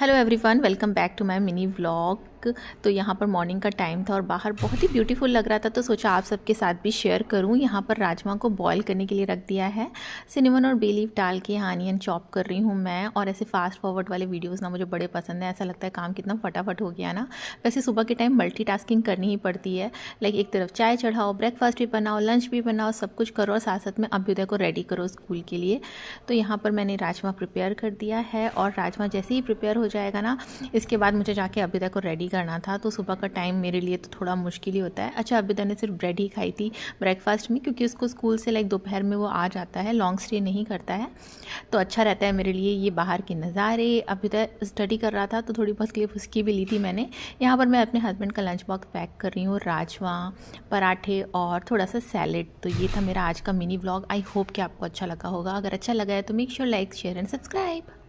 hello everyone welcome back to my mini vlog तक तो यहाँ पर मॉर्निंग का टाइम था और बाहर बहुत ही ब्यूटीफुल लग रहा था तो सोचा आप सबके साथ भी शेयर करूँ यहाँ पर राजमा को बॉयल करने के लिए रख दिया है सिनेमन और बेलीफ डाल के यहाँ आनियन चॉप कर रही हूँ मैं और ऐसे फास्ट फॉरवर्ड वाले वीडियोज़ ना मुझे बड़े पसंद है ऐसा लगता है काम कितना फटाफट हो गया ना वैसे सुबह के टाइम मल्टी करनी ही पड़ती है लाइक एक तरफ चाय चढ़ाओ ब्रेकफास्ट भी बनाओ लंच भी बनाओ सब कुछ करो और साथ साथ में अभ्युदय को रेडी करो स्कूल के लिए तो यहाँ पर मैंने राजमा प्रिपेयर कर दिया है और राजमा जैसे ही प्रिपेयर हो जाएगा ना इसके बाद मुझे जाके अभ्युदय को रेडी करना था तो सुबह का टाइम मेरे लिए तो थोड़ा मुश्किल ही होता है अच्छा अभी तो ने सिर्फ ब्रेड ही खाई थी ब्रेकफास्ट में क्योंकि उसको स्कूल से लाइक दोपहर में वो आ जाता है लॉन्ग स्टे नहीं करता है तो अच्छा रहता है मेरे लिए ये बाहर के नज़ारे अभी तक तो स्टडी कर रहा था तो थोड़ी बहुत क्लिप उसकी भी ली थी मैंने यहाँ पर मैं अपने हस्बैंड का लंच बॉक्स पैक कर रही हूँ राजवा पराठे और थोड़ा सा सैलेड तो ये था मेरा आज का मिनी ब्लॉग आई होप कि आपको अच्छा लगा होगा अगर अच्छा लगा है तो make sure like share and subscribe